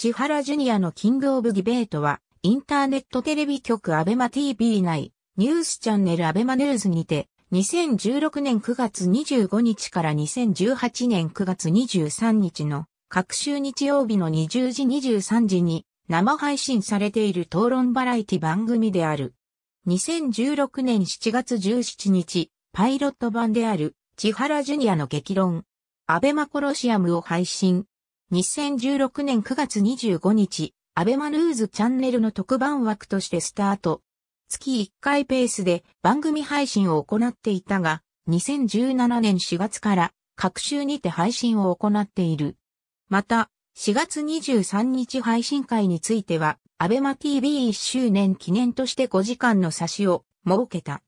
千原ジュニアのキングオブディベートは、インターネットテレビ局アベマ TV 内、ニュースチャンネルアベマニュースにて、2016年9月25日から2018年9月23日の、各週日曜日の20時23時に、生配信されている討論バラエティ番組である。2016年7月17日、パイロット版である、千原ジュニアの激論、アベマコロシアムを配信。2016年9月25日、アベマヌーズチャンネルの特番枠としてスタート。月1回ペースで番組配信を行っていたが、2017年4月から各週にて配信を行っている。また、4月23日配信会については、アベマ TV1 周年記念として5時間の差しを設けた。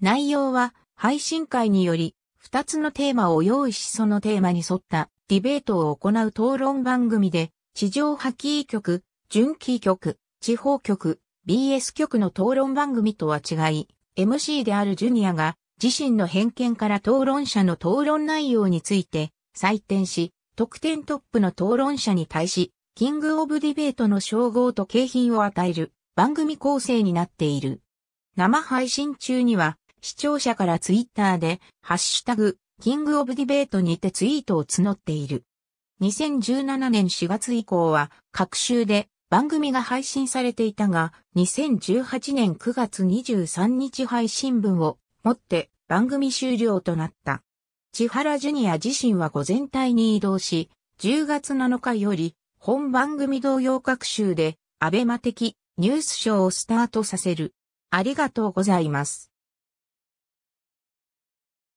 内容は、配信会により、2つのテーマを用意しそのテーマに沿ったディベートを行う討論番組で、地上波キー局、準キー局、地方局、BS 局の討論番組とは違い、MC であるジュニアが自身の偏見から討論者の討論内容について採点し、得点トップの討論者に対し、キングオブディベートの称号と景品を与える番組構成になっている。生配信中には視聴者からツイッターでハッシュタグキングオブディベートにてツイートを募っている。2017年4月以降は、各週で番組が配信されていたが、2018年9月23日配信分をもって番組終了となった。千原ジュニア自身は午前帯に移動し、10月7日より本番組同様各週で、アベマ的ニュースショーをスタートさせる。ありがとうございます。